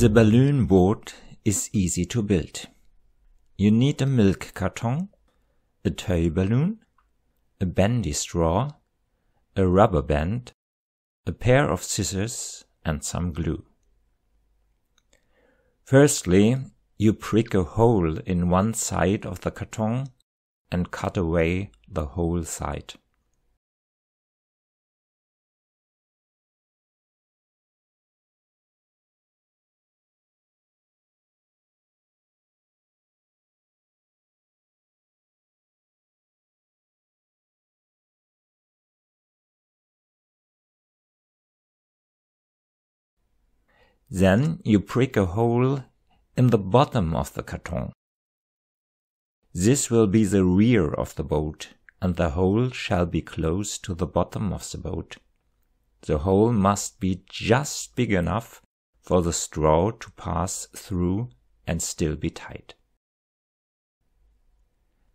The balloon boat is easy to build. You need a milk carton, a toy balloon, a bendy straw, a rubber band, a pair of scissors and some glue. Firstly, you prick a hole in one side of the carton and cut away the whole side. Then you prick a hole in the bottom of the carton. This will be the rear of the boat, and the hole shall be close to the bottom of the boat. The hole must be just big enough for the straw to pass through and still be tight.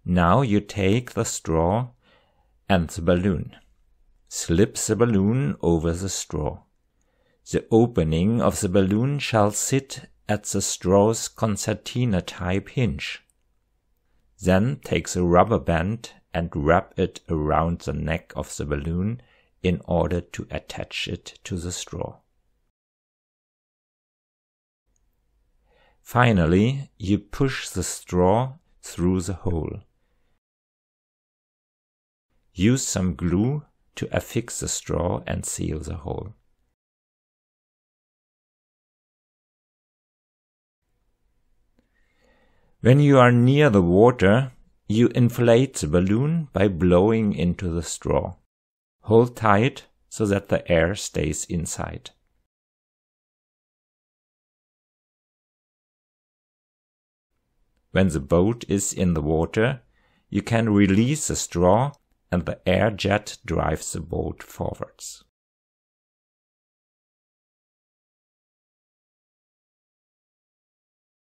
Now you take the straw and the balloon. Slip the balloon over the straw. The opening of the balloon shall sit at the Strauss concertina type hinge. Then take the rubber band and wrap it around the neck of the balloon in order to attach it to the straw. Finally, you push the straw through the hole. Use some glue to affix the straw and seal the hole. When you are near the water, you inflate the balloon by blowing into the straw. Hold tight so that the air stays inside. When the boat is in the water, you can release the straw and the air jet drives the boat forwards.